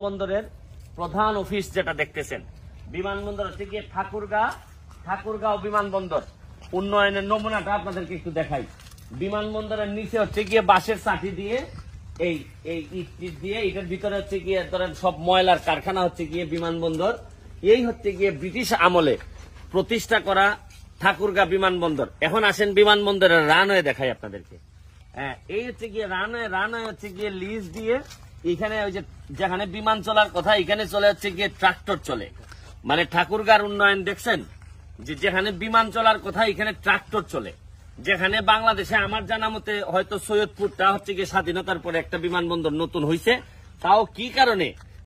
বিমানবন্দরের প্রধান অফিস যেটা দেখতেছেন বিমানবন্দর হচ্ছে গিয়ে ঠাকুরগা ঠাকুরগাঁও বিমানবন্দর উন্নয়নের নমুনাটা আপনাদেরকে একটু দেখাই বিমানবন্দরের নিচে হচ্ছে গিয়ে বাসের চাটি দিয়ে এই এই ইট দিয়ে এটার ভিতরে হচ্ছে গিয়ে ধরেন সব ময়লার কারখানা হচ্ছে গিয়ে বিমানবন্দর এই হচ্ছে গিয়ে ব্রিটিশ আমলে প্রতিষ্ঠা করা ঠাকুরগা বিমানবন্দর এখন আসেন বিমানবন্দরের রানওয়ে দেখাই আপনাদেরকে হ্যাঁ এই হচ্ছে গিয়ে রানওয়ে রানওয়ে হচ্ছে গিয়ে লিজ দিয়ে এখানে ওই যে যেখানে বিমান চলার কথা এখানে চলে যাচ্ছে গিয়ে ট্রাক্টর চলে মানে ঠাকুরগার উন্নয়ন দেখছেন যে যেখানে বিমান চলার কথা এখানে ট্রাক্টর চলে যেখানে বাংলাদেশে আমার জানা মতে হয়তো সৈয়দপুরটা হচ্ছে গিয়ে স্বাধীনতার পরে একটা বিমানবন্দর নতুন হয়েছে তাও কি কারণে